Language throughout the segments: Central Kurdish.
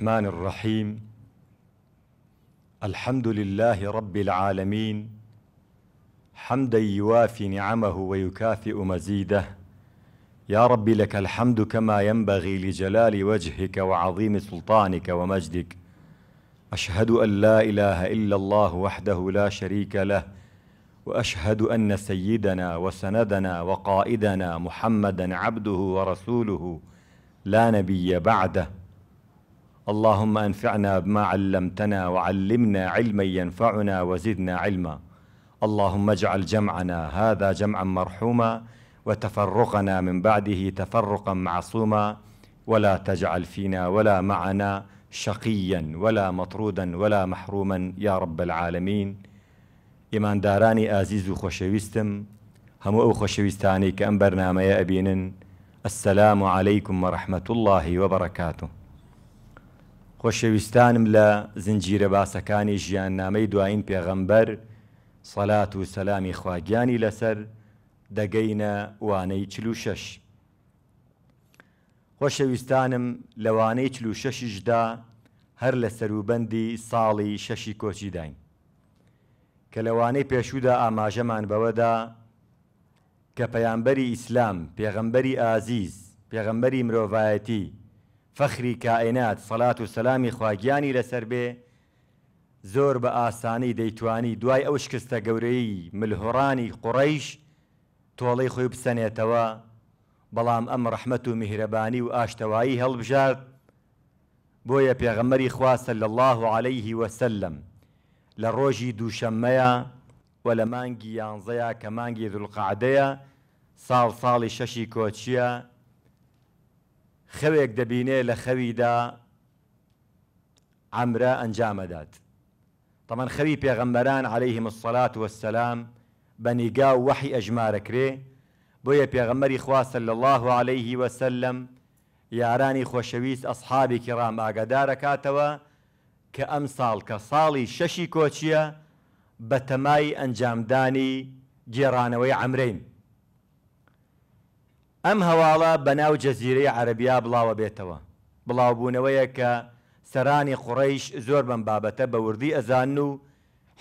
الرحمن الرحيم الحمد لله رب العالمين حمدا يوافي نعمه ويكافئ مزيده يا رب لك الحمد كما ينبغي لجلال وجهك وعظيم سلطانك ومجدك أشهد أن لا إله إلا الله وحده لا شريك له وأشهد أن سيدنا وسندنا وقائدنا محمدا عبده ورسوله لا نبي بعده اللهم انفعنا بما علمتنا وعلمنا علما ينفعنا وزدنا علما اللهم اجعل جمعنا هذا جمعا مرحوما وتفرقنا من بعده تفرقا معصوما ولا تجعل فينا ولا معنا شقيا ولا مطرودا ولا محروما يا رب العالمين ايمان داراني ئازیز و هم او ئەو كان کە ئەم السلام عليكم ورحمة الله وبركاته خۆشەویستانم لە زنجیرە باسەکانی ژیاننامەی دوایین پێغەمبەر سەلات و سەلامی خواگیانی لەسەر دەگەینە وانەی چلو شش. خۆشەویستانم لەوانەی چلو ششیشدا هەر لە سەروبەندی ساڵی شەشی کۆچی داین کە لەوانەی پێشودا ئاماژەمان بەوەدا کە پەیامبەری ئیسلام پێغەمبەری ئازیز پێغەمبەری مرۆڤایەتی فەخری کائنات سەلات و سەلامی خواگیانی لەسەر بێ زۆر بە ئاسانی دەیتوانی دوای ئەو شکستە گەورەی ملهۆڕانی قوڕیش تۆڵی خۆی بسەنێتەوە بەڵام ئەم ڕەحمەت و میهرەبانی و ئاشتەوایی هەڵبژارد بۆیە پێغەمەری خواسە لە الله عليه وسلم لە ڕۆژی دووشەممەیە و لە مانگی یانزەیە کە مانگی دولقعدەیە ساڵ ساڵی شەشی کۆچیە خەوێک دەبینێ لە خەویدا ئەمرە ئەنجامەدات. تەمەەن خەوی پێغەمبەران عليهەیهی مسلات وەسەسلام بە نیگا و وەحی ئەژمارەکرێ بۆیە پێغەمەری خواسە لە الله عليهەیهی وسلم یارانی خۆشەویست ئەسحابێکی ڕاماگەدارەکاتەوە کە ئەم ساڵ کە ساڵی شەشی کۆچیە بە تەمای ئەنجامدانی گێڕانەوەی ئەمرین. ئەم هەواڵە بەناو جەزیرەی عەربیا بڵاوە بێتەوە بڵاوبوونەوەیە کە سەرانی قوڕیش زۆر بەم بابەتە بە وردی ئەزان و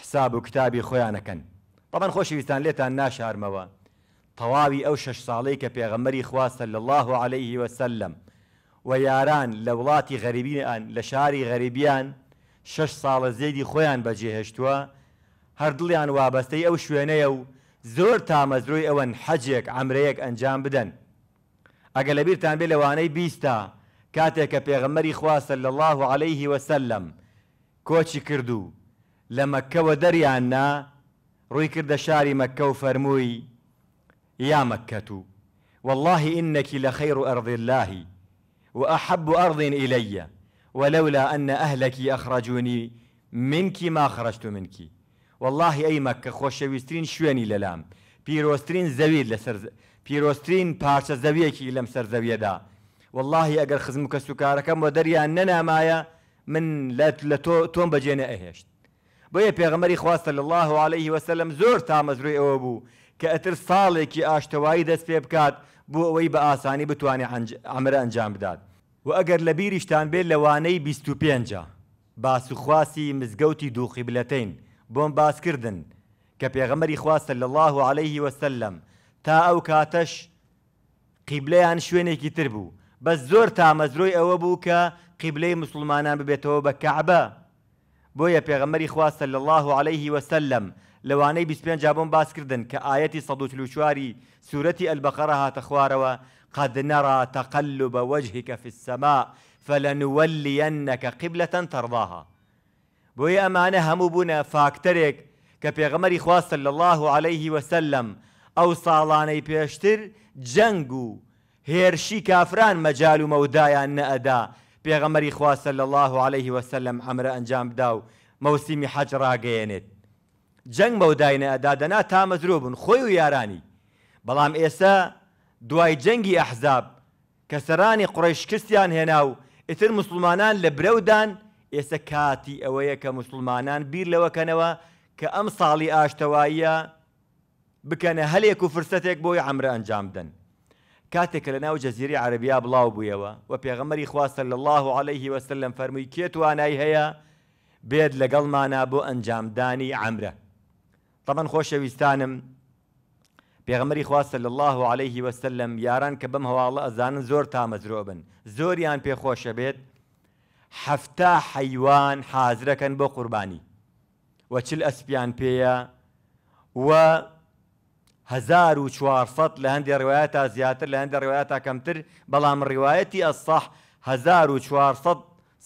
حساب و کتابی خۆیانەکەن بەڵەن خۆشویستان لێتان ناشارمەوە تەواوی ئەو شش ساڵەی کە پێغەمەری خواستە لە الله عليه وسلم و یاران لە وڵاتی غەریبیان لە شاری غەریبیان شش ساڵە زێدی خۆیان بەجێهێشتووە هەردڵیان وابەستەی ئەو شوێنەیە و زۆر تامەزرۆی ئەوەن حەجێک ئەمرەیەک ئەنجام بدەن ئەگە لە تان بیل وانی بیستا کاتێک که پیغمبری خواسە لە الله عليه وسلم کوچی کردو و دری دەریاننا روی کرد شاری مکه و فرموی یا مکه تو والله إنك لخير أرض الله وأحب أرض إلي ولولا أن أهلك أخرجوني منك ما خرجت منك والله أي مكة خوشويسترين شواني للام بيروسترين زوير لسر پیرۆستترین پارچە زەویەکی لەم سەرزەویەدا واللهی ئەگەر خزم و کە سوکارەکەم بۆ دەریان نەنامایە من لە تۆ تۆم بەجێنە ئەهێشت بۆیە پێغەمەری خواستە لە الله عليه وسلم زۆر تامەزروی ئەوە بوو کە ئەتر ساڵێکی ئاشتەوایی دەست پێ بکات بۆ ئەوەی بە ئاسانی بتوانێت ئەمرە ئەنجام بدات و ئەگەر لە بیریشتان بێت لەوانەی 25 باسوخواسی مزگەوتی دووخی بلەتین بۆم باس کردنن کە پێغەمەری خواستە لە الله عليه وسلم تا قبله ان شوینه کی تر بس زور تا مزروی او بو کە قبله مسلمانان به کعبه بو بۆیە پیغمبر خوا صلی الله عليه وسلم جابون بس جابم باسکردن کە ئاەتی سەدوچلوچواری البقره ئەلبەقەرە هاتە خوارەوە قد نرى تقلب وجهك في السماء فلنولينك قبلة ترضاها بۆیە أمانة هەموو بنا فاكترك کە خواص صلى الله عليه وسلم ئەو ساڵانەی پێشتر جەنگ و هێرشی کافران مەجال و مەودایان نەئەدا پێغەمەری خواسە لە الله عليه وسلم ئەمرە ئەنجام دا و مەوسیمی حەج ڕاگەیەنێت جەنگ مەوداینە ئەدادەنا تا مەزرۆ بن خۆی و یارانی بەڵام ئێستا دوای جەنگی ئەحزاب کە سەرانی قڕیشکستیان هێنا و ئتر مسلمانان لە برەودان ئێستا کاتی ئەوەیە کە مسلمانان بیر لەوەکەنەوە کە ئەم ساڵی ئاشتەواییە بکەنە هەلێک و فرسەتێک بۆی ئەمرە ئەنجام بدەن کاتێککە لە ناو جەزیری عربیا بڵاو بوویەوە و پێغەمەری خواستە لە الله و عليهەیهی وەسل لەم فەرمووی کێ توانای هەیە بێت لەگەڵمانە بۆ ئەنجامدانی ئەمرە تەمەەن خۆشەویستانم پێغەمەری خواستە لە الله و عليهەیهی وەسلم یاران کە بەم هەواڵە ئەزانن زۆر تامەزرۆ بن زۆریان پێخۆشە بێت هەفتا حەیوان حازرەکەن بۆ قوربانی وە چل ئەسپیان پێەیە وە هزار و چوارسەد لە هەندێ ڕێوایە تا زیاتر لە هەندێ ڕێوایە تا کەمتر بەڵام ڕیواەتی ئەسەح هزار و چوارسەد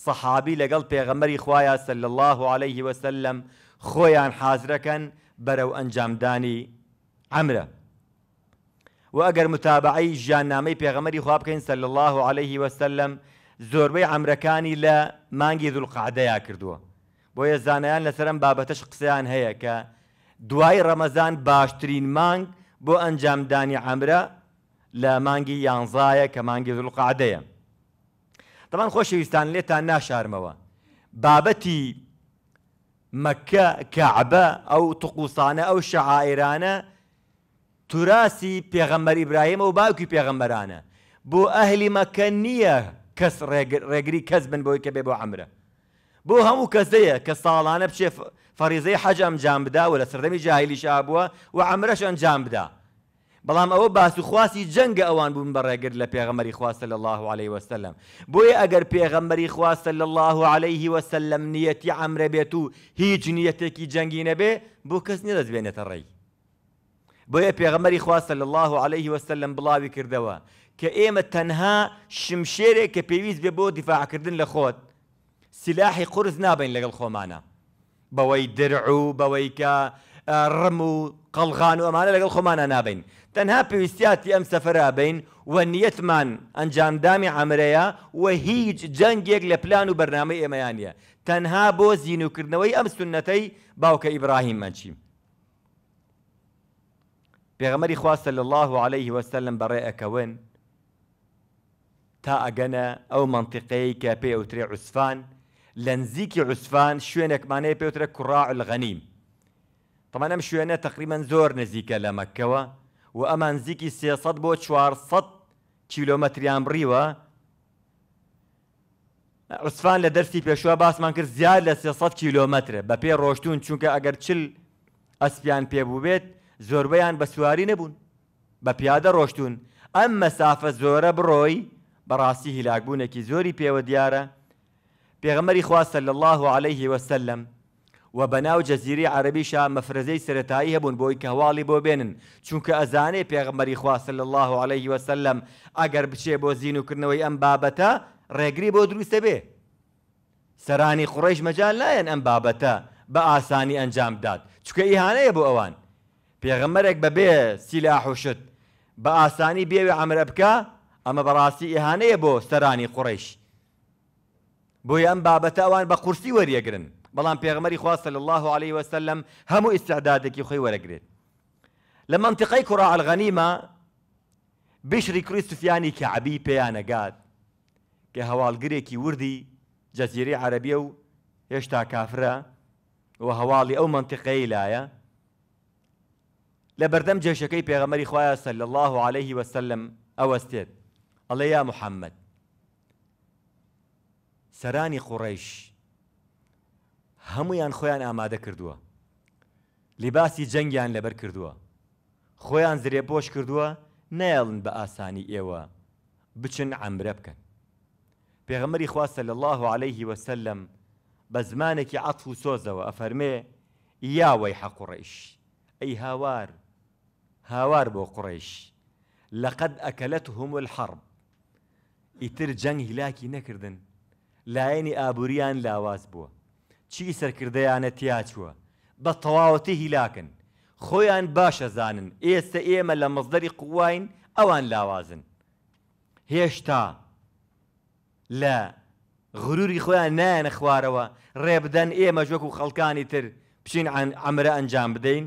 سەحابی لەگەڵ پێغەمەری خوایە سل الله عليه وسلم خۆیان حازرەکەن بەرەو ئەنجامدانی ئەمرە و ئەگەر متابعی ژیاننامەی پێغەمەری خوا بکەین سل الله عليه وسلم زۆربەی ئەمرەکانی لە مانگی دوڵقعدەیا کردووە بۆ یە زانایان لەسەرم بابەتەش قسەیان هەیە کە دوای ڕەمەزان باشترین مانگ بۆ ئەنجامدانی ئەمرە لە مانگی یانزایە کە مانگی زلقعادەیە. دەمان خۆشەویستان لێتان ناشارمەوە. بابەتی مەکە کەعبە ئەو توقوسانە ئەو شەعائرانە توراسی پێغەمبەر ئیبراهیمە و باوکی پێغەمبەرانە بۆ ئەهلی مەکە نییە کەس ڕێگری کەس بن بۆی کە بێ بۆ ئەمرە. بۆ هەموو کەسەیە کە ساڵانە بچێ فەریزەی حەج ئەمجام بدا و لە سەردەمی جاهلیش ئابووە و عمرەش ئەنجام بدا. بەڵام ئەوە باسوخواسی جەنگە ئەوان بوون بەڕێگر لە پێغەمەری خواستە لە الله عليه وسلم بۆیە ئەگەر پێغەمەری خواستە لە الله عليه وسلم نیەتی ئەمرە بێت و هیچ نیەتێکی جەنگی نەبێ بۆ کەس نیە دەستبێنێتە ڕێی بۆیە پێغەمەری خواستە لە الله عليه وسلم بڵاوی کردەوە کە ئێمە تەنها شمشێرێک کە پێویست بێ بۆ دیفاعکردن لە خۆت سلاحي قرز نابين لقل خومانا بوي درعو آه، و بەوەی کە ڕم و قەڵغان و ئەمانە لەگەڵ خۆمانە نابین تەنها پێویستیاتی ئەم سەفرابین و نیەتمان ئەنجامدامی ئەمرەیە و هیچ جەنگێک لە پلان و بەرنامەی ئێمەیانە تەنها بۆ زیینوکردنەوەی ئەم سنەتەی باوکە ئیبراهیم مەچیم پێغەمەری الله عليه وسلم بەڕێ ئەەکەون تا اغنى او منطقەیە کە او تري عوسفان لە نزیکی عوسفان شوێنێکمانەیە پێوترە کوڕاعل غەنیم. تەمان ئەم شوێنە تقریبان زۆر نزیکە لە مەکەوە و ئەمان زیکی 300 بۆ 400 کیلۆمەتریان بڕیوە، عوسفان لە دەرسی پێشوە باسمان کرد زیاد لە 300 کیلۆمەترە بە پێ ڕۆشتون چونکە ئەگەر چل ئەسپیان پێبوو بێت زۆربەیان بە سواری نەبوون بە پیادە ڕۆشتون ئەم مەسافە زۆرە بڕۆی بەڕاستی هیلاکبوونێکی زۆری پێوە دیارە پێغەمەری خواستە لە الله عليه وسلم و بەناو جەزیری عربیشە مەفرزەی سرەتایی هەبوون بۆی کەواڵی بۆ بێنن چونکە ئەزانێ پێغمەری خواستە لە الله عليه وسلم ئەگەر بچێ بۆ زیینوکردنەوەی ئەم بابەتە ڕێگری بۆ دروستە بێ سەرانی قڕێژ مەجان لایەن ئەم بابەتە بە ئاسانی ئەنجام داد چکە ئیهانەیە بۆ ئەوان پێغەمەرێک بەبێ سیلاحوشت بە ئاسانی بێوێ ئەمرە بکە ئەمە بەڕاستی ئیهانەیە بۆ سەرانی قڕێش بويان ئەم بابەتە بقرسي بە بلان وەریەگرن بەڵام پێغمەری صلى الله عليه وسلم همو استعدادك يخي وەرەگرێت لما انتقي كراع الغنيمة بشري سوفیانی کەعبی پێیانەگات کە هەواڵگرێکی كي وردي عەرەبیە و يشتا کافرە و هەواڵی ئەو منطقەی لایە لە بەردەم جێشەکەی پێغەمەری خوایە صلى الله عليه وسلم أوستيد الله يا محمد سەرانی قوڕیش هەمویان خۆیان ئامادە کردووە لیباسی جەنگیان لەبەر کردووە خۆیان زرێبۆش کردووە نەڵن بە ئاسانی ئێوە بچن ئەمرە بکەن پێغەمەری خواستە لە الله عليه وسلم بە زمانێکی عەتف و سۆزەوە ئەفەرمێ یاوەی حەقوڕیش ئەی هاوار هاوار بۆ قڕیش لەقەد ئەکەلت هەمول حرب ئیتر جەنگ هیلاکی نەکردن لایەنی ئابوووریان لاواز بووە چی سەرکردەیانە تیاچووە بە تەواوەتی هیلاکن خۆیان باشەزانن ئێستا ئێمە لە مەزدەری قوواین ئەوان لاوازن هێشتا لە غروری خۆیان نایەنە خوارەوە ڕێبدەن ئێمە ژۆک و خەڵکانی تر بچین ئەمرە ئەنجام بدەین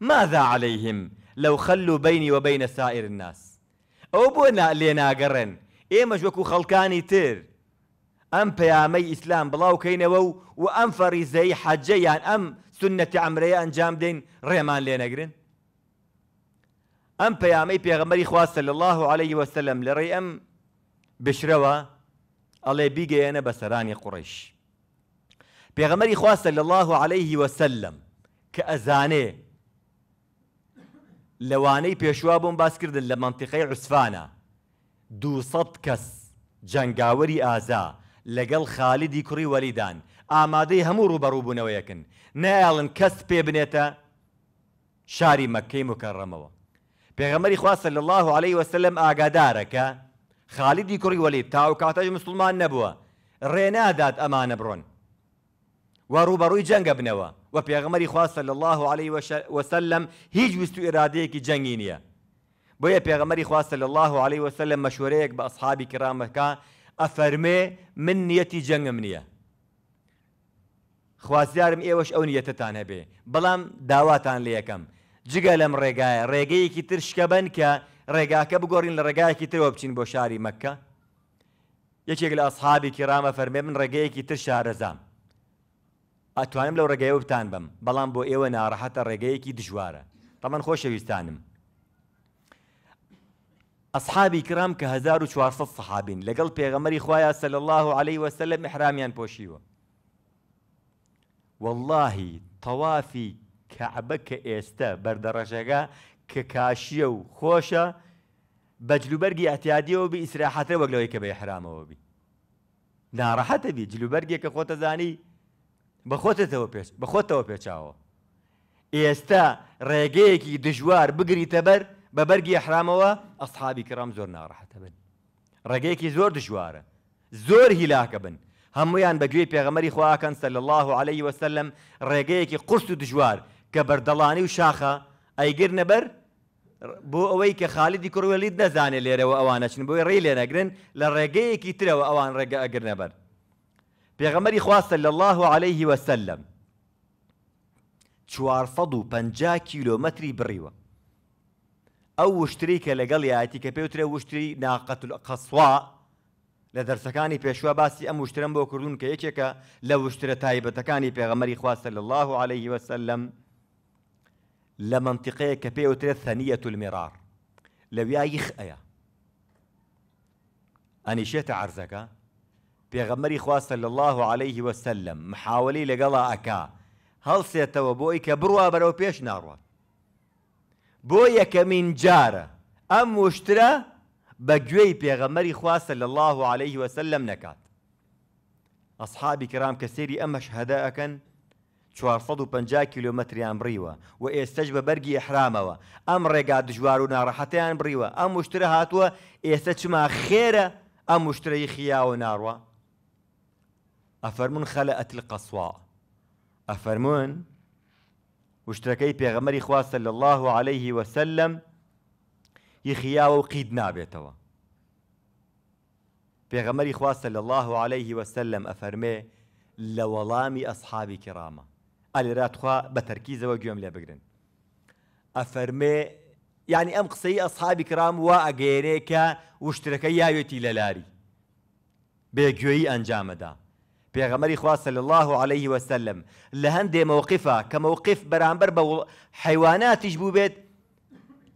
ماذا عليهلەیهم لەو خەل و بینی وە بینە سائر الناس ئەو بۆ لێ ناگەڕێن ئێمە ژۆک و خەڵکانی تر ئەم پەیامەی ئیسلام بڵاوکەینەوە و و ئەم فەریزەی حەجەیان ئەم سنەتی ئەمرەیە ئەنجام دەین ڕێمان لێ نەگرن ئەم پەیامەی پێغەمەری خواستە لە الله عليه وسلم لە ڕێ ئەم بشرەوە ئەڵێ بیگەیەنە بە سەرانی قوڕیش پێغەمەری خواستە لە الله عليه وسلم کە ئەزانێ لەوانەی پێشوا بۆم باسکردن لە منتیقەی عوسفانە دووسەد کەس جەنگاوەری ئازا لەگەڵ خالیدی کوڕی وەلیدان ئامادەی هەموو ڕوبەڕووبوونەوەیەکن نایڵن کەس پێ بنێتە شاری مەکەی مکەڕەمەوە پێغەمەری خواستە لە الله عليه وسلم ئاگادارەکە خالیدی کوڕی وەلید تاو کاتەژ مسلمان نەبووە ڕێنادات ئەمانە بڕۆن و ڕوبەڕووی جەنگە بنەوە و پێغەمەری خواستە لە الله عليه وسلم هیچ ویست و ئێرادەیەکی جەنگی نییە بۆیە پێغەمەری خواستە لە الله عليه وسلم مەشورەیەک بە ئەسحابی کرامەکە ئەفەرمێ من نیەتی جەنگم نییە. خوازیارم ئێوەش ئەو نیەتتان هەبێ بەڵام داواتان لە یەکەم جگە لەم ڕێگایە ڕێگەیەکی ترشکە بن کە ڕێگاکە بگۆڕین لە ڕێگایەکی ترەوە بچین بۆ شاری مەکە یەکێک لە ئەسحابی کرامە فەرمێ من ڕێگەیەکی تر شارەزام ئەتوانم لەو ڕێگەی وتان بم بەڵام بۆ ئێوە ناڕەحەتە ڕێگەیەکی دژوارە تەمەەن خۆشەویستانم ئەسحابی کرام کە 1400 سەحابین لەگەڵ پێغەمەری خوایە سەل الله عليه وسلم محرامیان پۆشیوە واللهی تەوافی کەعبە کە ئێستا بەردەڕەژەگە کە کاشیە و خۆشە بەجلوبەرگی ئەتیادیەوە بی ئیسراحەتە وەگلەوەی کە بە حرامەوە بی ناڕەحەتە بی جلوبەرگێک کە خۆتە زانی بە خۆتەوە پێچ بە خۆتەوە پێچاوە ئێستا ڕێگەیەکی دژوار بگریتە بەر بە بەرگی حرامەوە ئەسحابی کرام زۆر ناڕەحەتە بن ڕێگەیەکی زۆر دژوارە زۆر هیلاکە بن هەمویان بەگوێ پێغەمەری خواکەن سەل الله عليه وسلم ڕێگەیەکی قرس و دژوار کە بەردەڵانی و شاخە ئەیگر نەبەر بۆ ئەوەی کە خالیدی کوڕوێلیت نەزانێت لێرەوە ئەوانەچن بۆی ڕێ لێ نەگرن لە ڕێگەیەکی ترەوە ئەوان ڕێگە ئەگر نەبەر پێغەمەری خواستە لە الله عليه وسلم 450 کیلۆمەتری بڕیوە او وشتری کە لەگەڵ یاتی کە پێوترێ وشتري ناقه قەسوا لە دەرسەکانی بيشوا باسي ام وشترم بۆ کردوون کە لو لە تايب تكاني بيغمر اخوا صلى الله عليه وسلم لمنطقه كبيوتري کە المرار لو يا لە اني شيت ئەنیشێتە بيغمر اخوا صلى الله عليه وسلم محاولي لقلا اكا هل بۆی کە بڕوا بيش پێش بۆ یەکەمین جارە ئەم وشترە بە گوێی پێغەمەری خواستە لە الله عليه وسلم نەکات ئەسحابی کرام کە سێری ئەمەش هەدا ئەەکەن 450 کیلومتریان بڕیوە و ئێستش بە بەرگی ئەحرامەوە ئەم ڕێگا دژوار و ناڕەحەتیان بڕیوە ئەم مشترە هاتووە ئێستا چما خێرە ئەم مشترەی خیا و ناڕوە ئەفەرمون خەلە ئەتل قەسوا ئەفەرمون وشتەکەی پێغەمەری خواستە لە الله عليه وسلم یخیاوە و قید نابێتەوە پێغەمەری خواستە لە الله عليه وسلم ئەفەرمێ لە وەڵامی ئەسحابی کرامە ئەلێراتخوا بە تەرکیزەوە گوێم لێ بگرن ئەفەرمێ یعنی ئەم قسەی ئەسحابی کرام وا ئەگەێرێ کە وشترەکە یاوێتی لە لاری بێگوێی ئەنجامەدا پێغەمەری خوا صلی الله عليه وسلم لە هەندێ مووقفە کە مووقف بەرامبەر بە حیواناتیش بوو بێت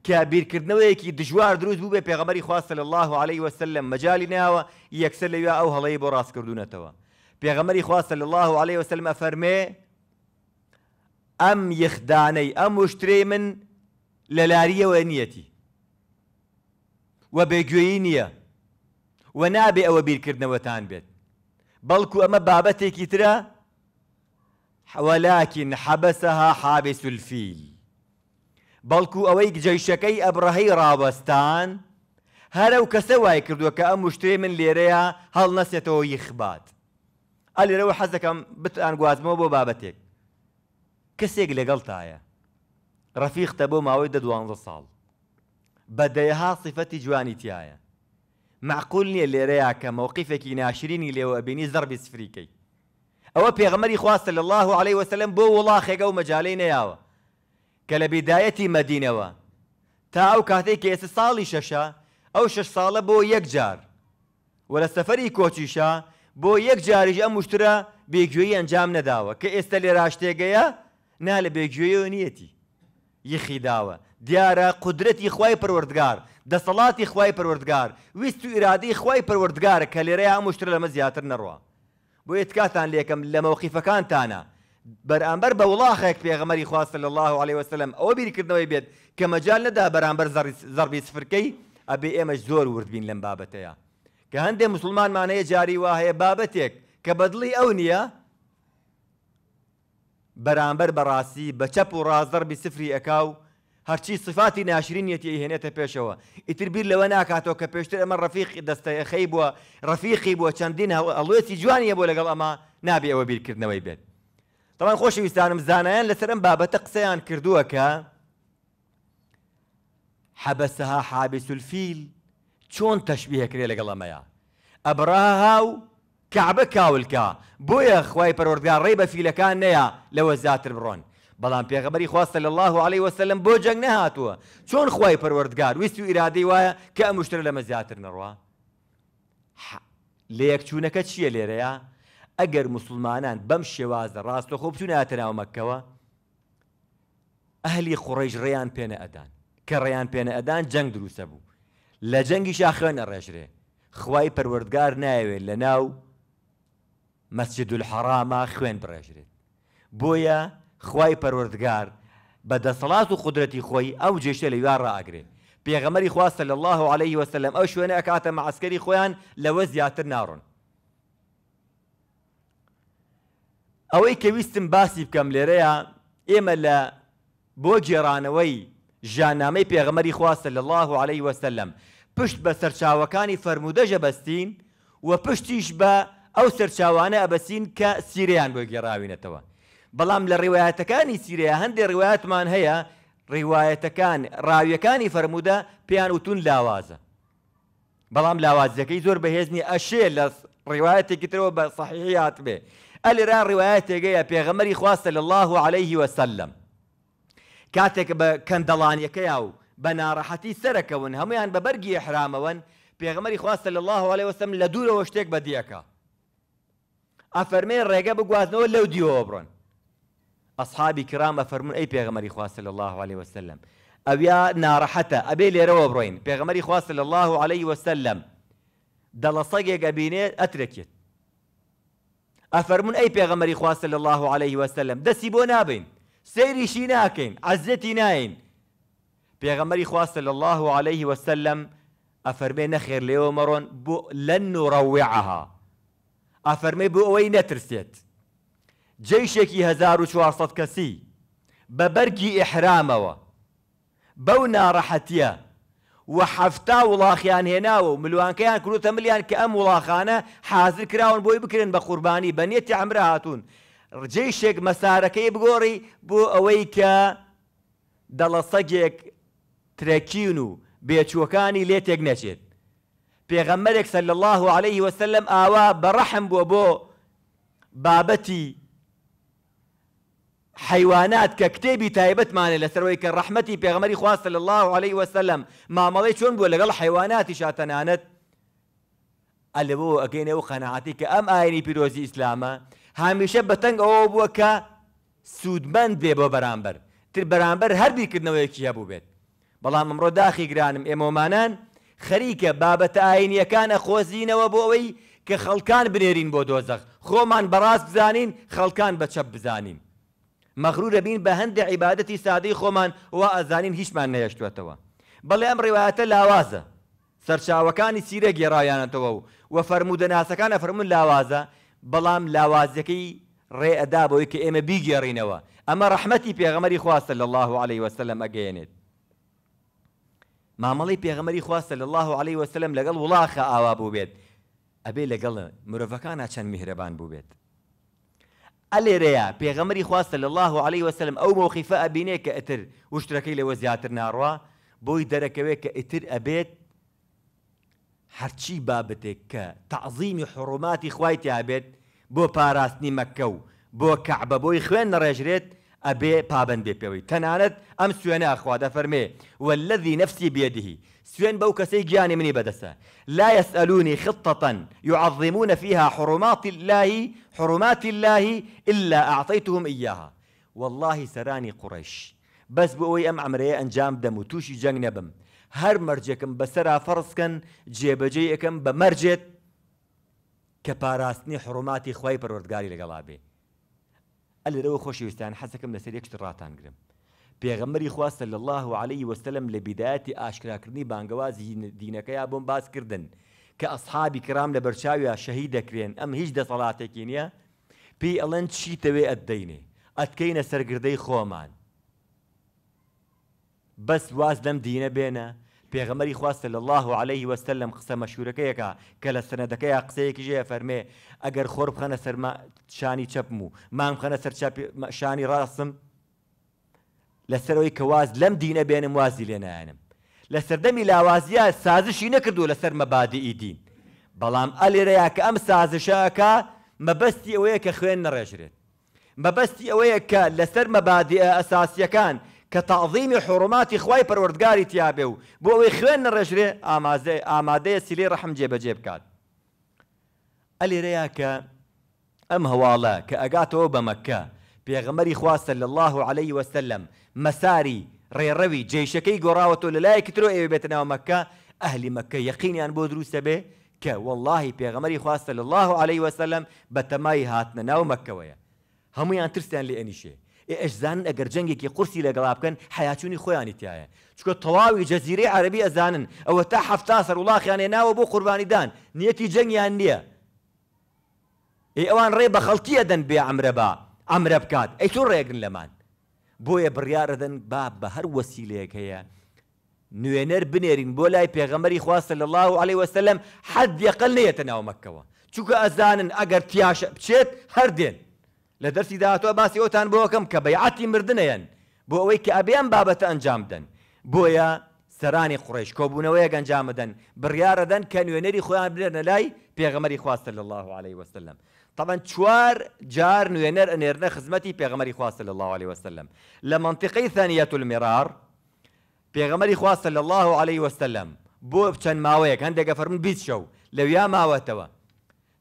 کە بیرکردنەوەیەکی دژوار دروست بوو بێ پێغەمەری خوا صلی الله عليه وسلم مەجای ناوە یەکسەر لەوێ ئەو هەڵەیە بۆ ڕاستکردونەتەوە پێغەمەری خوا صلی الله عليه وسلم فەرمێ ئەم یخدانەی ئەم وشترەی من لە لاریەوە نیەتی و بێگوێی نییە و نابێ ئەوە بیرکردنەوەتان بێت بەڵکو ئەمە بابەتێکی ترە حوەلاکن حەبەسەها حابسولفیل بەڵکو ئەوەی جەیشەکەی ئەبڕەهەی ڕابەستان هەرەو کەسە وای کردووە کە ئەم مشتێ من لێرەیە هەڵ نەسێتەوە یخبات ئە لێرەوە حەزەکەم بتان گوازمەوە بۆ بابەتێک کەسێک لەگەڵ تایە ڕەفیقتە بۆ ماوەی دە دوانزە ساڵ بەدەیەها سیفەتی جوانی تایە معقول نییە لێرەیە کە مەوقیفێکی ناشرینی لێوە ئەبینی زەربی سفریکەی ئەوە پێغمەری خواستە لە الله عليه وسلم بۆ وڵاخێگە و مەجاالەی نەیاوە کە لە بیدایەتی مەدینەوە تا ئەو کاتێک کە ئێستا ساڵی شەشە ئەو شش ساڵە بۆ یەک جار وە لە سەفەری کۆچیشە بۆ یەک جاریش ئەم مشترە بێگوێی ئەنجام نەداوە کە ئێستا لێراشتێگەیە نا لە بێگوێی و نیەتی یخی داوە دیارە قدرەتی خی پروەردگار دەسەڵاتی خی پروەردگار ویست و ئیرادی خی پروەردگارە کە لێرە هەمووشتر لەمە زیاتر نەڕوە بۆ یتکاتان لێکم لە مەوقیفەکانتانە بەرامبەر بە وڵاخێک پێغەمەری خواستە لە الله عليه وسلم ئەوە بیرکردنەوەی بێت کە مەجال نەدا بەرامبەر زەربی سفرکەی ئەبێ ئێمەش زۆر وردبین لەم بابەتەیە کە هەندێک مسلمانمانەیە جاری وا هەیە بابەتێک کە بەدڵی ئەو نییە بەرامبەر بەڕاستی بە چەپ و ڕازدەر بی سفری ئەکاو هەرچی سفاتی ناشرینەتی هێنێتە پێشەوە ئیتر بیر لەوە ناکاتەوە کە پێشتر ئەمە ڕفیقی دەستەیەخەی بووە ڕفیقی بووە چەندین ئەڵوێتی جوانیە بۆ لەگەڵ ئەمە نابێ ئەوە بیرکردنەوەی بێت تەوان خۆشویستانم زانایان لەسەر ئەم بابەتە قسەیان کردووە کە حەبەسەها حابسولفیل چۆن تەشبیهەکرێ لەگەڵ ئەمەیە ئەبراها و کەعبە کاولکە بۆیە خی پەرۆردگار ڕێ بە فیلەکان نەیە لەوە زیاتر بڕۆن بەڵام پێغەبەری خواستە لە الله عليه وسلم بۆ جەنگ نەهاتووە چۆن خی پەروەردگار ویست و ئیرادەی وایە کە ئەمشتر لەمە زیاتر نەڕوا لە یەکچوونەکە چییە لێرەیە ئەگەر مسلمانان بەم شێوازە ڕاستە خۆ بچوون ناتەناو مەکەوە ئەهلی قوڕێژ ڕێیان پێنە ئەدان کە ڕێیان پێنە ئەدان جەنگ دروستە بوو لە جەنگی شاخێنە ڕێژرێ خوای پەروەردگار نایەوێت لە ناو مەسجد الحەرامە خوێن بڕێژرێت بۆیە خی پەروەردگار بە دەسەڵات و قدرەتی خۆی ئەو جێشتە لە یوان ڕاگرێت پێغەمەری خواستە لە الله عليه وسلم ئەو شوێنە کاتە مەعسکەری خۆیان لەوە زیاتر ناڕون ئەوەی کە ویستم باسی بکەم لێرەیە ئێمە لە بۆ جێرانەوەی ژانامەی پێغەمەری خواستە لە الله عليه وسلم پشت بە سەرچاوەکانی فەرموودەژە بەستین و پشتیش بە ئەو سەرچاوانە ئەبەسین کە سیریان بۆ گێڕاوینەتەوە بەڵام لە ڕێوایەتەکانی سیریا هەندێک ڕێوایەتمان هەیە ڕێوایەتەکان ڕاویەکانی فرەرمودا پێیان وتون لاوازە بەڵام لاوازەکەی زۆر بەهێزنی ئەشێ لە ڕێوایەتێکترەوە بە صحیحات بێ ئەلرا ڕێوایەتێگەیە پێغەمەری خواستە لە الله عليه وسلم کاتێک بە کەندەڵانیەکەیا و بە ناڕەحەتی سەرەکەون هەمویان بە بەرگی حرامەوەن پێغەمەری خواستە لە الله عليه وسلم لە دوورەوە شتێک بەدیەکە أفرمين ڕێگە بگوازنەوە لەو دیەوە بڕۆن ئەسحابی کرامە فەرمون ئەی پێغەمەری خواستە لە الله عليه وسلم ئەویا ناڕەحەتە ئەبێ لێرەوە بڕۆین پێغەمەری خواستە لە الله عليه وسلم دەڵەسەگێک ئەبینێت أتركت ئەفەرمون أي پێغەمەری خواستە لە الله عليه وسلم دەستی بۆ سيري شيناكين عزتي ناين ناین پێغەمەری الله عليه وسلم أفرمين خير ليومرون بو لن نروعها ئافەرمەی بۆ ئەوەی نەترسێت جەیشێکی 1400 کەسی بە بەرگی ئحرامەوە بەو ناڕەحەتیە وەحفتا وڵاخیان هێناوە و ملوانکەیان کروتە ملیان کە ئەم وڵاخانە حاضر کراون بۆی بکرن بە قوربانی بە نێتی ئەمرا هاتوون ڕجەی شێک مەسارەکەی بگۆڕی بۆ ئەوەی کە دەڵە سەگێک ترەکین و بێچووەکانی لێتێک نەچێت پێغەمەرێک سەل الله عليه وسلم ئاوا بەڕەحم بووە بۆ بابەتی حیوانات کە کتێبی تایبەتمانێ لەسەرەوەی کە ڕحمەتی پێغمەری خواست لە الله عليه وسلم مامەڵی چۆن بووە لەگەڵ حیواناتی شاتەنانەت ئەلەوە ئەگەینەوە قەنەعاتی کە ئەم ئاینی پیرۆزی ئیسلامە هەمیشە بەتەنگ ئەوە بووە کە سوودمەند بێ بۆ بەرامبەر تر بەرامبەر هەردیکردنەوەیەکی هەبوو بێت بەڵام ئەمڕۆ داخی گرانم ئێمەمانان خەریکە بابەتە ئاینیەکانە خۆزینەوە بۆ ئەوەی کە خەڵکان بنێرین بۆ دۆزەخ خۆمان بەڕاست بزانین خەڵکان بەچەپ بزانین مەغرورە بین بە هەندێک عیباەتی سادەی خۆمان وا ئەزانین هیچمان نەیەشتوێتەوە بەڵێ ئەم ڕێوایەتە لاوازە سەرچاوەکانی سیرە گێڕایانەتەوە و وە فەرمودەناسەکانە فەرمون لاوازە بەڵام لاوازەکەی ڕێئەدا بۆی کە ئێمە بیگێڕینەوە ئەمە ڕەحمەتی پێغەمەری خواستە لە الله عليه وسلم ئەگەێنێت مامەڵی پێغەمەری خواستە لە الله عليه وسلم لەگەڵ وڵاخە ئاوا بوو بێت ئەبێ لەگەڵ مرۆڤەکانە چەند میهرەبان بوو بێت ئەلێرەیە پێغەمەری خواستە لە الله عليه وسلم ئەو مۆخیفە ئەبینێ کە ئەتر وشتەکەی لەوە زیاتر ناڕوا بۆی دەرەکەوێت کە ئیتر ئەبێت هەرچی بابتێک کە تعظیمی حڕوماتی خوایتیابێت بۆ پاراستنی مەکە و بۆ کەعبە بۆی خوێن نەڕێژرێت أبي بابن بيبيوي تنانت أم سوين أخوة ئەخوادا والذي نفسي بيده سوين بوك سيجاني مني بدسة لا يسألوني خطة يعظمون فيها حرمات الله حرمات الله إلا أعطيتهم إياها والله سراني قريش بس بوي أم عمري أنجام دم وتوشي جنگ نبم هر مرجكم بسرا فرسكن جيبجيكم بمرجت كباراسني حرماتي خواي پروردگاري لقلابي ئەلەوە خۆشیویستان حەسەکەم لەسەر یەکشت ڕاتان گرم پێغەمەری خواستە لە الله و عليهەی وەستەلم لە بیداەتی ئاشکراکردنی بانگەوازی دینەکەی بۆم باسکردن کە ئەسحابی کرام لە بەرچاویە شەهی دەکرێن ئەم هیچ دەسەڵاتێکی نییە پێی ئەڵەن چیتەوێ ئەدەینێ ئەتکەینە سەرگردەی خۆمان بەس واز لەم دینە بێنە پێغەمەری خواستە لە الله عليه وەستە لەم قسە مەشورەکەیەکە کە لە سەنەدەکەی قسەیەکی ژێ فەرمێ ئەگەر خۆر بخەنە سەر شانی چەپم و مام خەنە سەر شانی ڕاستم لەسەرەوەی کەواز لەم دینە بێنم وازی لێنایەنم لە سەردەمی لاوازیە سازشی نەکردو لەسەر مەبادی ئیدین بەڵام ئەلێرەیە کە ئەم سازشەکە مەبەستی ئەوەیە کە خوێن نەڕێژرێت مەبەستی ئەوەیە کە لەسەر مەبادی ئەساسیەکان كتعظيم حرمات إخوائي بروردقاري تيابيو بو إخوان نرجرة آمادة سلي رحم جيب جيب كاد ألي رياك أم هوالا كأقاتو بمكة بيغمر إخوة صلى الله عليه وسلم مساري ري روي جيشكي قراوتو للايك ترو إيو بيتنا ومكة أهل مكة يقيني أن بودرو سبه ك والله بيغمر إخوة صلى الله عليه وسلم بتماي هاتنا ناو مكة ويا هم يانترسان لأني شيء ئەشزانن ئەگەر جەنگێکی قورسی لەگەڵا بکەن حیاچوونی خۆیانی تایە چکە تەواوی جەزیری عربی ئەزانن ئەوە تا هەفتا سەر وڵاخیانێ ناوە بۆ قوربانیدان نیەتی جەنگیان نییە ئەوان ڕێ بە خەڵکیە دەن بێ ئەمرە با ئەمرە بکات ئەی تۆ ڕێگرن لەمان بۆیە بڕیاەدەن با بە هەر وەسیلەیەک هەیە نوێنەر بنێرین بۆ لای پێغەمەری خواستە لە الله عليه وسلم حد یەقل نەیەتە ناو مەکەوە چووکە ئەزانن ئەگەر تیاشە بچێت هەر دێن لە دەرسی باسي اوتان بوكم كبيعتي مردنيا بويك ابيان بابتا ئەوەی بويا سراني قريش ئەنجام بدەن بۆیە سەرانی كان کۆبوونەوەیە گەنجامدەن بڕیاەدەن کە نوێنەری خۆیان بنێرنە الله عليه وسلم. طبعا شوار جار نوينر ئەنێرنە خزمتي بيغمري خوا صلى الله عليه وسلم لمنطقي ثانيه المرار بيغمري خوا صلى الله عليه وسلم بو بچەند ماويك عندك فەرمون بيتشو لو يا ماوتوا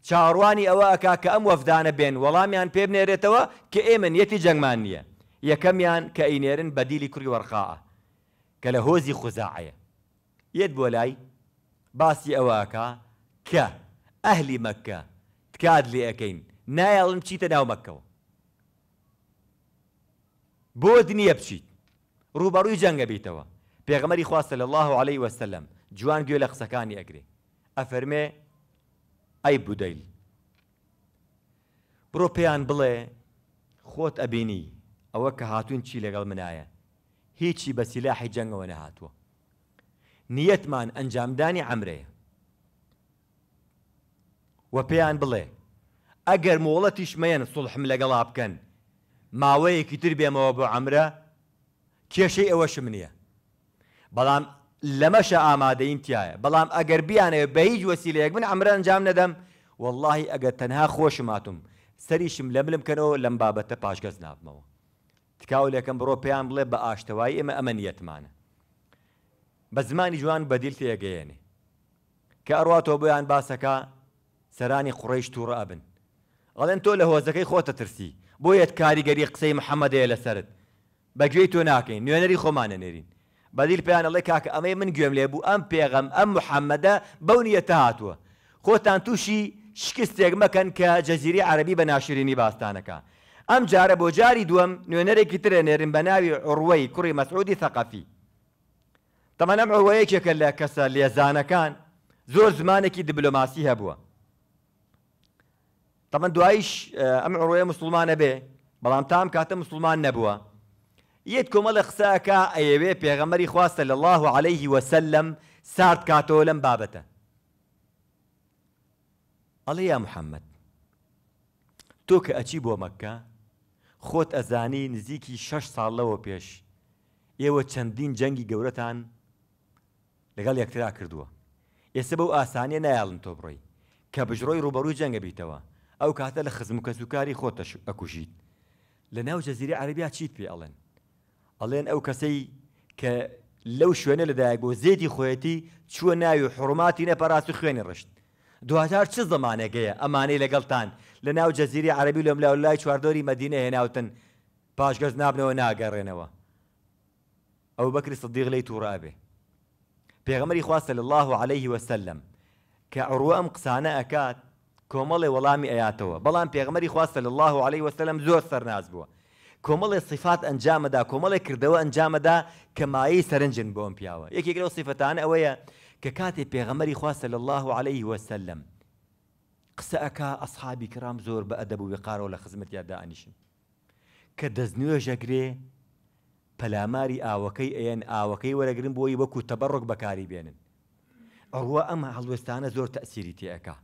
چاڕوانی ئەوە ئەکا کە ئەم وەفدانە بێن وەڵامیان پێ بنێرێتەوە کە ئێمن یەتی جەنگمان نییە یەکەمیان کە ئینێرن بەدیلی کوری وەرخاە کە لە هۆزی خوزاعەیە یەت بۆ لای باسی ئەوەکە کە ئەهلی مەکە تکات لێ ئەەکەین نایڵم چیتە ناو مەکەەوە بۆ دنیە بچیت ڕوبەڕووی جەنگە بیتەوە پێغمەری خواستە لە الله عليه وسلم جوان گوێ لە قسەکانی ئەگرێ ئەفەرمێ ئەی بودەیل بڕۆ پێیان بڵێ خۆت ئەبینی ئەوە کە هاتوون چی لەگەڵ منایە هیچی بە سیلاحی جەنگەوە نەهاتووە نیەتمان ئەنجامدانی ئەمرەیە وە پێیان بڵێ ئەگەر مۆڵەتیشمەیەن سڵحم لەگەڵا بکەن ماوەیەکی تر بێمەوە بۆ ئەمرە کێشەی ئەوەشم نییە بەڵام لەمەشە ئامادەین تایە بەڵام ئەگەر بیانێ بە هیچ وەسیلەیەک من ئەمرە ئەنجام نەدەم واللهی ئەگەر تەنها خۆشماتم سەریشم لە ملم کەنەوە لەم بابەتە پاشگەز نابمەوە تکاو لەکەم بڕۆ پێیان بڵێ بە ئاشتەوایی ئمە ئەمە نیەتمانە بە زمانی جوان بەدیل تێگەیەنێ کە ئەڕاتەوە بۆیان باسەکە سەرانی قڕیش تووڕە ئەبن ئەڵێن تۆ لە هۆزەکەی خۆتە ترسی بۆ یەت کاریگەری قسەی محەممەدەیە لەسرت بەگوێی تۆ ناکەین نوێنەری خۆمانە نێرین بەدیل پێیان ئەڵێ کاکە ئەمەی من گوێم لێ بوو ئەم پێغەم ئەم محەممەدە بەو نیەتە هاتووە خۆتان تووشی شکستێک مەکەن کە جەزیری عربی بە ناشرینی باستانەکە ئەم جارە بۆ جاری دووەم نوێنەرێکی ترە نێرن بە ناوی ئۆڕوەی کوڕی مەسعودی ثقەفی تەمەەم ئەوەیەکێکە لە کەسە لێزانەکان زۆر زمانێکی دیبلۆماسی هەبووە تەمە دوایش ئەم ئۆڕۆیە مسلمانە بێ بەڵام تام کاتە مسلمان نەبووە یەت کۆمەڵە قساکە ئەیەوێ پێغەمەری خواستە لە الله و عليهەیهی وسلم سارد کاتەوە لەم بابەتە ئەڵێ یا محەممەد تۆ کە ئەچی بۆ مەکە خۆت ئەزانی نزیکی شەش ساڵەوە پێش ئێوە چەندین جەنگی گەورەتان لەگەڵ یەکترا کردووە ئێستا بەو ئاسانیە نایڵن تۆ بڕۆی کە بژڕۆی ڕوبەڕووی جەنگە بیتەوە ئەو کاتە لە خزم و کەسوکاری خۆتە ئەکوژیت لە ناو جەزیری عەربیا چیت پێ ئەڵێن ئەڵێن ئەو کەسەی کە لەو شوێنە لەدایگۆ زێدی خۆەتی چووە ناوی حڕماتی نەپەراست خوێنی ڕشت دوهجار چ زمانێکەیە ئەمانەی لەگەڵتان لە ناو جەزیری عربی لەم لەو لای چواردۆری مدینە هێناوتن پاشگەز نابنەوە ناگەڕێنەوە ئەو بەکری سدیق لی تووڕابێ پێغەمەری خواستە لە الله عليه وسلم کە عڕوە ئەم قسانە ئەکات کۆمەڵی وەڵامی ئەیاتەوە بەڵام پێغمەری خواستە لە الله عليه وسلم زۆر سەرناز بووە کۆمەڵی سیفات ئەنجامەدا کۆمەڵی کردەوە ئەنجامەدا کەمایی سەرنجن بۆ ئەم پیاوە یەکێکەوە سیفەتان ئەوەیە کە کاتێک پێغەمەری خواستە لە الله عليه وسلم قسە ئەکا ئەسحابی کرام زۆر بە ئەدەب و وقارەوە لە خزمەتیادا ئەنیشن کە دەستنوێژەگرێ پەلاماری ئاوەکەی ئەێن ئاوەکەی وەرەگرن بۆی وەکو تەبڕۆک بەکاری بێنن ئەڕوە ئەم هەڵوێستانە زۆر تەسیری تێەکە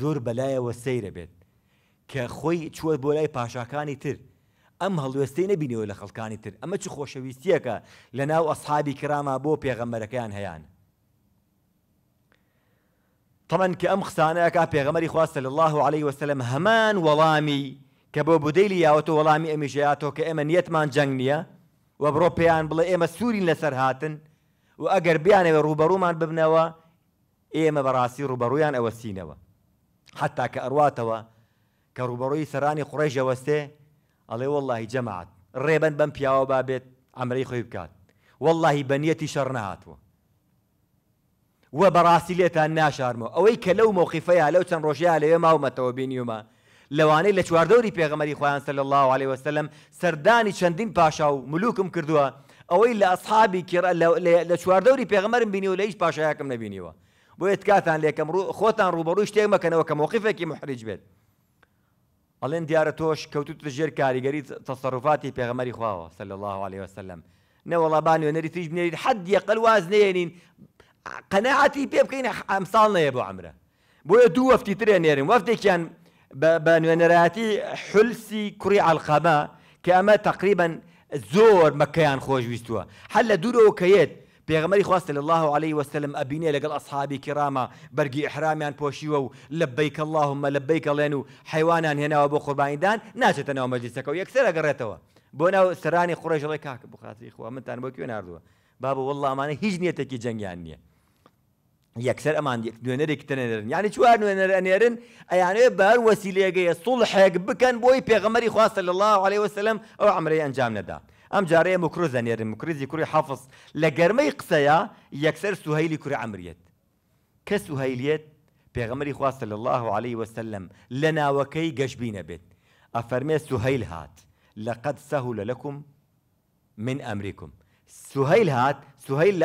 زۆر بەلایەوە سەیرە بێت کە خۆی چوە بۆ لای پاشاکانی تر ئەم هەڵوێستەی نەبینەوە لە خەڵکانی تر ئەمە چ خۆشەویستیەکە لە ناو ئەسحابی کرامە بۆ پێغەمەرەکەیان هەیەیان تەمەەن کە ئەم خستانەکە پێغەمەری خواستە لە الله عليه وسلم هەمان وەڵامی کە بۆ بودەیلی یاوەتە وەڵامی ئەمیژەیاتۆ کە ئێمە نیەتمان جەنگ نییە وە بڕۆ پێیان بڵێ ئێمە سوورین لەسەر هاتن و ئەگەر بیانەوە ڕوبەڕوومان ببنەوە ئێمە بەڕاستی ڕوبەڕوویان ئەوە سینەوە حتا کە ئەرواتەوە کە ڕوبەڕووی سەرانی قڕێژەوەستێ ئەڵێ واللهی جەماعات ڕێبەن بەم پیاوە با بێت ئەمرەی خۆی بکات واللهی بەنیەتی شەڕ نهاتوە وە بەڕاستی لێتان ناشارمەوە ئەوەی کە لەو مۆقیفەیە لەو چەند ڕۆژیا لەوێ ماومەتەوە بینیومە لەوانەی لە چواردەوری پێغەمەری خۆیان سەل الله عليه وسلم سەردانی چەندین پاشا و ملوکم کردووە ئەوەی لە ئەسحابی لە چواردەوری پێغەمەرم بینی و لە هیچ پاشایەکەم نبینیوە بۆ ئێتکاتان لێکم خۆتان ڕوبەڕوو شتێک مەکەنەوە کە مۆقیفێکی محریج بێت ئەڵێن دیارە تۆش کەوتوت ژێر کاریگەری تەسەڕفاتی پێغەمەری خواه صلى الله عليه وسلم نەوەڵابان وێنەری تریش بنێریت حد يقل وازنين قناعتي قەنەعاتی پێ بکەین يا ابو عمره بو بۆیە وفتي تري نيرين وفتي كان باني ونراتي حلسي کوڕی عڵخەمە کە ئەمە تقریبا زۆر مەکەیان خۆشویستووە هەل لە دوورەوە پێغمەری خواستە لە الله عليه وسلم ئەبینێ لەگەڵ ئەسحابی کرامە بەرگی ئەحرامیان پۆشیوە و لە بیکە اللهمە لە بیکەڵێن و حیوانان هێناوە بۆ قوربانیدان ناچێتە ناو مەجلیسەکە و یەکسەر ئەگەڕێتەوە بۆ ناو سەرانی قڕێژەڵی کاک بخاتری خوا منتان بۆ کوێ نردووە بابە وەڵامانە هیچ نیەتێکی جەنگیان نییە یەکسەر ئەمان دوێنەرێک تەنێنرن یانی چوار نوێنەر ئەنێرن ئەیانێ بەر وەسیلێگەیە سوڵ حێک بکەن بۆی پێغەمەری خواستە لە الله عليه وسلم او ئەمرەی انجام نەدا. ام جاري مکرۆ زانێرم مکرزی کوری حافظ لە گەرمەی قسەیە يكسر سهيلي کوری عمريت كسهيليت بيغمري پێغەمەری صلى الله عليه وسلم لنا وكي جشبينا بيت افرمي سهيل هات لقد سهل لكم من امركم سهيل هات سهيل سوهیل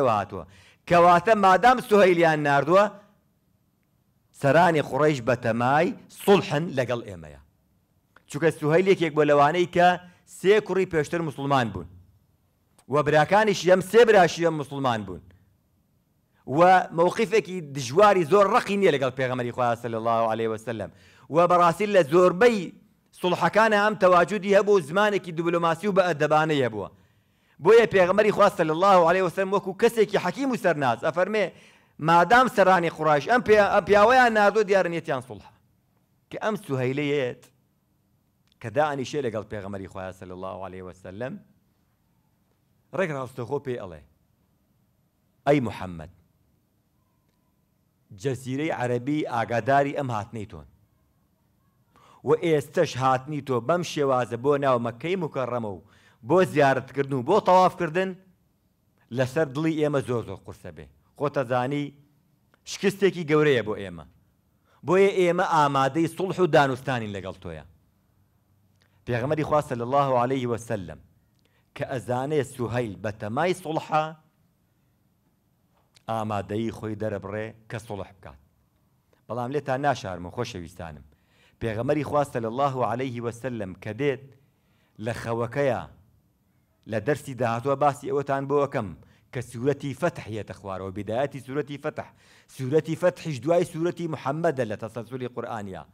وهاتوا ئاسانیەوە ما دام سهيل يا ناردوا سراني قريش بتماي صلحا لقل ايميا شوك السهيل يك يقبل کە سێ کوڕی پێشتر مسلمان بوون و براکانیش ئەم سێ براشی ئەم مسلمان بوون و مووقفێکی دژواری زۆر ڕقی نییە لەگەڵ پێغەمەری خواسە لە الله عليه وسلم و بەڕاستی لە زۆربەی سڵحەکانە ئەم تەواجودی هەبوو زمانێکی دوبلۆماسی و بە ئەدەبانە هەبووە بۆیە پێغمەری خواستە لە الله عليه وسلم وەکو کەسێکی حەکیم و سەرناز ئەفەرمێ مادام سەرانی خوڕاش ئەم پیاوەیان نادۆ دیارنیەتیان سڵح کە ئەم سوهەیلەیەت کە دانیشێ لەگەڵ پێغەمەری خۆیان سەل الله عليه وسلم ڕێک ڕاستەخۆ پێ ئەڵێ ئەی محەممەد جەسیرەی عەربی ئاگاداری ئەم هاتنەی تۆن و ئێستش هاتنی تۆ بەم شێوازە بۆ ناو مەکەی مکەڕەمە و بۆ زیارتکردن و بۆ تەوافکردن لەسەر دڵی ئێمە زۆر زۆر قورسە بێ خۆتەزانی شکستێکی گەورەیە بۆ ئێمە بۆیە ئێمە ئامادەی سڵح و دانوستانی لەگەڵ تۆیە پێغەمەری خواه صلی الله عليه وسلم کە ئەزانێ سوهیل صلحا آماده سوڵحا ئامادەی خۆی دەرەبڕێ کە سوڵح بکات بەڵام لێت تا ناشارم خوش ویستانم پێغەمەری خواه صلی الله عليه وسلم سلم که دید لخوکیا لە دەرسی داهاتوە باسی ئەوەتان بۆەکەم کە سوورەتی فتحیەتە خوارەوە بدایەتی سوورەتی فتح سوورەتی محمد دوای سوورەتی محەممەدە لە تەسەسوری قورآانیا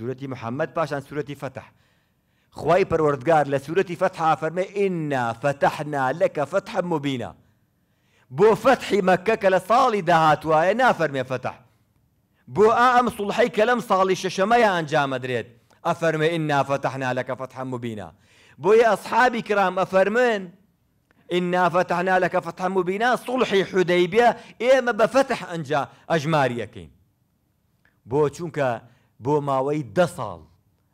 محمد محەممەد پاشان فتح خوای پەروەردگار لە سوورەتی فەتحا فەرمێ ئنا فەتەحنا لەکە فەتحە مبینە بۆ فەتحی مەکە دهات لە ساڵی داهاتوایە نافەرمێ فەتح بۆ ئا ئەم سوڵحی کە لەم ساڵی شەشەمەیە ئەنجامەدرێت ئەفەرمێ ئنا فەتەحنا لەکە فەتحە مبینە بۆیە أصحابي كرام أفرمين إنا فتحنا لك فتحا مبينا صلحي حديبية إما بفتح أنجا أجماريكين بو چونکە بو ماوي دصال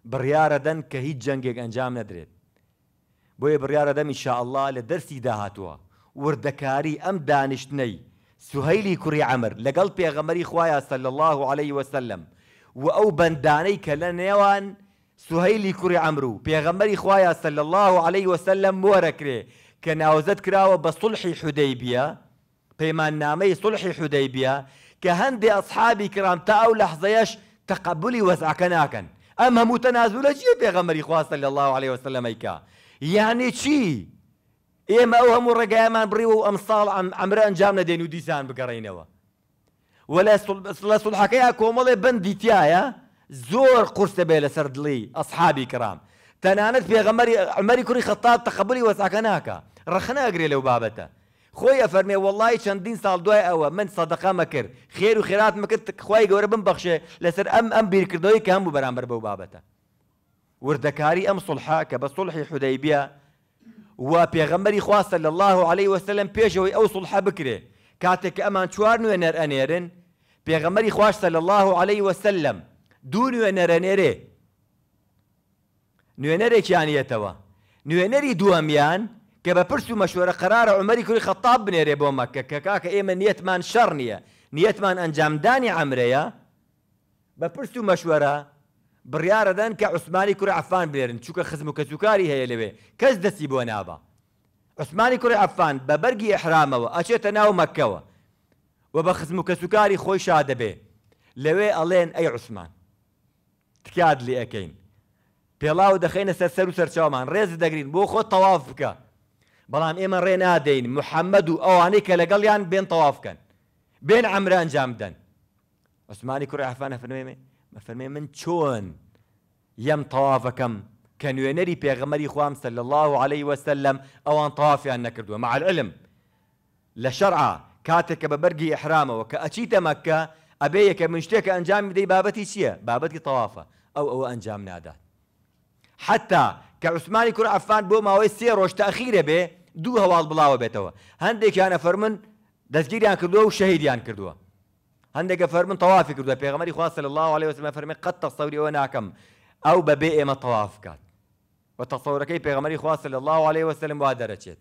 بريارة دن کە هیچ انجام ندريد نەدرێت بۆیە بڕیارە دەمی شاءله الله لدرسي داهاتووە وردكاري أم دانشتني سهيلي كري عمر لقل بيغمري خوايا صلى الله عليه وسلم و او بەندانەی کە لە نێوان سوهیلی کوڕی ئەمر و الله عليه وسلم موركري كان او کراوە بصلح حديبية حودەی بیە پەیمان نامەی سڵحی حودەی بیە كرام تاو ئەسحابی تقبلي تا ئەو ام هم تنازل جي بيغمري خواه صلى الله عليه وسلم ايكا يعني چي ايما او هم رقايمان بريو امصال عم عمران جامنا دينو ديسان بقرينوا ولا سل سل حكايا كومالي بندي تيايا زور قرص بيلا سردلي اصحابي كرام تنانت بيغمري عمري كري خطاب تقبلي وساكناكا رخنا اقري لو بابته خويا فرمي والله شان دين سال دواي او من صدقة مكر خير وخيرات مكر خويا جورا بنبخشة لسر أم أم بيركر دواي كهم ببرام بربو بابتا وردكاري أم صلحا كبس صلح و وابي غمري صلى الله عليه وسلم بيشوي أو صلحا بكري كاتك أمان شوار نو نر أنيرن بيغمري صلى الله عليه وسلم دون نو نر أنيره نو نر كيانية توا نو نري دواميان يعني کە بە پرس و مەشورە قرارە عمەری کوری خەتاب بنێرێ بۆ مەکە کە کاکە ئێمە نیەتمان شەڕ نییە نیەتمان ئەنجامدانی ئەمرەیە بە پرس و مەشورە بڕیارەدەن کە عوسمانی کوری عفان بێرن چووکە خزم و کەچووکاری هەیە لەوێ کەس دەستی بۆ نابە عوسمانی کوری عفان بە بەرگی ئەحرامەوە ئەچێتە ناو مەکەوە و بە خزم و کەسوکاری خۆی شا دەبێ لەوێ ئەڵێن ئەی عوسمان تکات لێ ئەەکەین پێڵاو دەخینە سەر سەر و سەرچاومان ڕێز دەگرین بۆ خۆ تەواف بکە بلام ايما رين ادين محمد او اني كلا قال يان يعني بين طواف كان بين عمران جامدا عثماني كره عفانا فرميمي ما فرمي من شون يم طوافكم كانوا ينري بيغمر اخوان صلى الله عليه وسلم او ان طواف يان يعني نكردو مع العلم لشرعة كاتك ببرقي احرامه وكاتشيت مكه أبيك من شتيك أنجام دي بابتي شيا بابتي طوافة أو أو أنجام نادات حتى کە عوسمانی کوور ئەفان بۆ ماوەی سێ ڕۆژ تاخیرە بێ دوو هەواڵ بڵاوە بێتەوە هەندێکیانە فەرمن دەستگیریان کردووە و شەهیدیان کردووە هەندێکە فەرمن تەوافی کردووە پێغمەری خواست لە الله عليه وسلم فەرمی قەت تەسەوریەوە ناکەم ئەو بەبێ ئێمە تەواف کات بە تەسەورەکەی پێغمەری خواست لە الله عليه وسلم وا دەرەچێت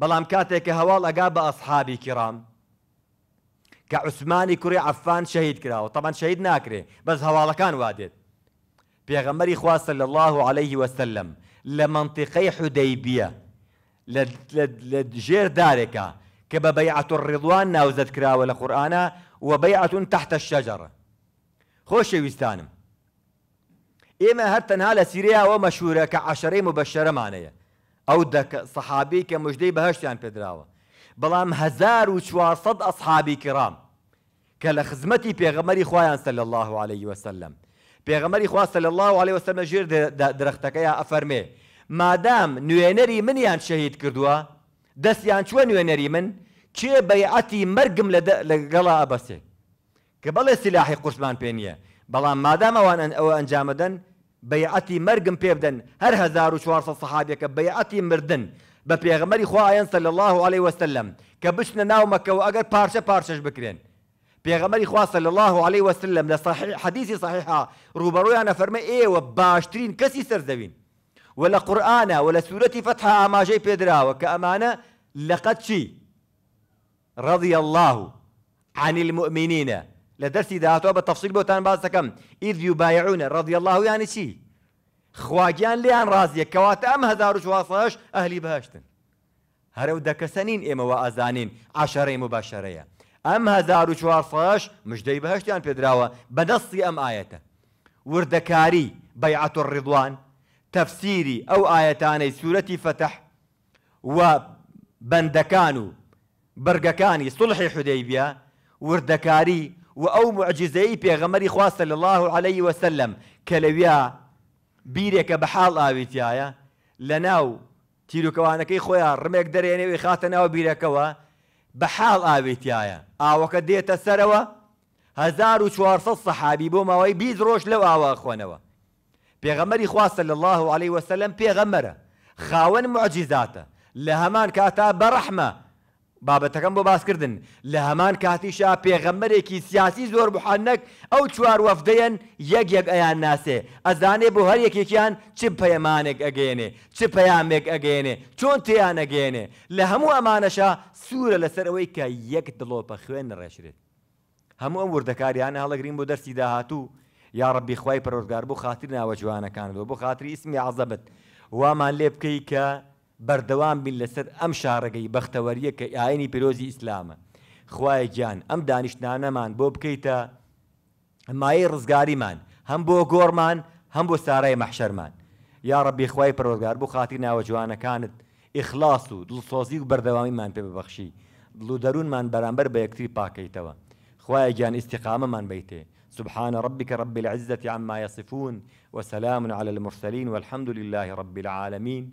بەڵام کاتێک کە هەواڵ ئەگا بە ئەسحابی کرام کە عوسمانی کوڕی عفان شەهید کراوە تەمان شەهید ناکرێ بەس هەواڵەکان وادێت پیغمبری خوا صلی الله عليه وسلم سلم حديبية حدیبیه لجير داركا بيعة الرضوان ناو ذكرى ولا قرآن وبيعة تحت الشجرة خوش ويستانم إما هرتن هالا سيريا ومشهورة كعشرين مبشرة معنية أو دك صحابي كمجدي بهشت يعني بدراوة بلام هزار وشواصد أصحابي كرام كالخزمتي بيغمري خوايا صلى الله عليه وسلم پێغەمەری خواستە صلی الله علیه عليه وسلمە ژێر درەختەکەی افرمه مادام من یان شهید شەهید دس یان چوە نوێنەری من کێ بەیعەتی مەرگم لەگەڵا ئەبەسێ کە بەڵێ سلاحی قرصمان قورسمان پێ نییە بەڵام مادام ئەوان ئەوە ئەنجامەدەن بەیعەتی مەرگم پێ بدەن هەر صحابی سەحابەکە بیعتی مردن بە پێغەمەری خوایەن سەل الله عليه وسلم کە بچنە ناو مەکەەوە اگر پارچه پارچەش بکرین پێغەمەری خواستە لە الله عليه وسلم لصحيح حديث صحیحا ڕوبەڕۆیانە أنا ئێوە باشترین کەسی سەردەوین و ولا قرآن ولا سورة سوورەتی فتح جاي بيدرا وكأمانة لقد لەقەت رضي الله عن المؤمنين إذا دهاتوا بالتفصيل بوتان باز دەکەم إذ يبايعون رضي الله يعني چی خواگیان لێیان رازیە أم ئەم 1940 ئەهلی أهلي هەرە و دەکەسەنین ئێمەوە ئازانین عشرين مباشره ئەم 1940 مژدەی بەهشتیان پێدراوە بەدەستی ئەم ئاەتە وردەکاری بەیعەت و ڕیدوان تەفسیری ئەو ئاەتانەی سوورەتی فتح و بەندەکان و بەرگەکانی سڵحی حودەیبە وردەکاری و ئەو معجزەی پێغەمەری خواستە لە الله عليه وسلم کە لەویا بیرێکە بە حاڵ ئاویتایە لە ناو تیرروکەوانەکەی خۆیان ڕمێک دەرێنێ خاتە ناو بیرەکەەوە بەحاڵ ئاوێتیایە ئاوەکە دێتە سەرەوە 1400 سەحابی بۆ ماوەی بی ڕۆژ لەو ئاوا خوێنەوە پێغەمەری خواستە لە الله عليه وسلم پێغەمەرە خاوەن معجزاتە لە هەمان کاتا بەڕەحمە بابەتەکەم بۆ باسکردن لە هەمان کاتیشا پێغەمبەرێکی سیاسی زۆر بحانەک ئەو چوار وەفدەیەن یەک یەک ئەیان ناسێ ئەزانێ بۆ هەر یەکێکیان چ پەیەمانێک ئەگەێنێ چ پەیامێک ئەگەێنێ چۆن تیان ئەگەێنێ لە هەموو ئەمانەشا سوورە لەسەرەوەی کە یەک دڵۆپە خوێن ڕێژرێت هەموو ئەم وردەکاریانە هەڵەگرین بۆ دەرسی داهاتوو یا ڕبی خی پەرۆژگار بۆ خاتری ناوە جوانەکان بۆ خاتری ئیسمی عزەبت وامان لێ بکەی کە بەردەوام بین لەسەر ئەم شارەگەی بەختەوەریە کە ئاینی پیرۆزی ئیسلامە خوای گیان ئەم دانیشتانەمان بۆ بکەیتە هم بو هەم بۆ هم بو بۆ محشر مەحشەرمان یا ڕەبی خوای پرۆزگار بۆ خاتی ناوە جوانەکانت اخلاص و دڵسۆزی و بەردەوامیمان پێ ببەخشی دڵ و دەروونمان بەرامبەر بە باكيتا پاکەیتەوە جان استقامه مان بیتێ سبحان ربك رب العزة عما يصفون وسلام على المرسلين والحمد لله رب العالمين